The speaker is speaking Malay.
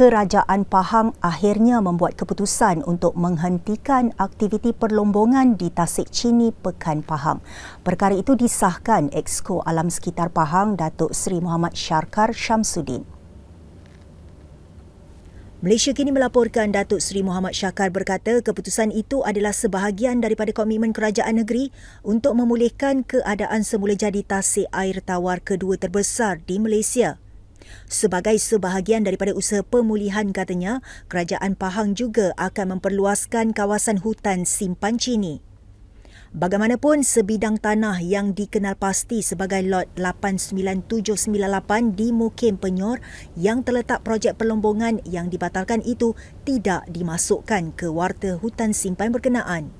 Kerajaan Pahang akhirnya membuat keputusan untuk menghentikan aktiviti perlombongan di Tasik Cini Pekan Pahang. Perkara itu disahkan Exko Alam Sekitar Pahang Datuk Seri Muhammad Syarkar Syamsuddin. Malaysia kini melaporkan Datuk Seri Muhammad Syakar berkata keputusan itu adalah sebahagian daripada komitmen kerajaan negeri untuk memulihkan keadaan semula jadi tasik air tawar kedua terbesar di Malaysia. Sebagai sebahagian daripada usaha pemulihan katanya, kerajaan Pahang juga akan memperluaskan kawasan hutan simpan cini. Bagaimanapun, sebidang tanah yang dikenal pasti sebagai lot 89798 di Mukim Penyor yang terletak projek perlombongan yang dibatalkan itu tidak dimasukkan ke warta hutan simpan berkenaan.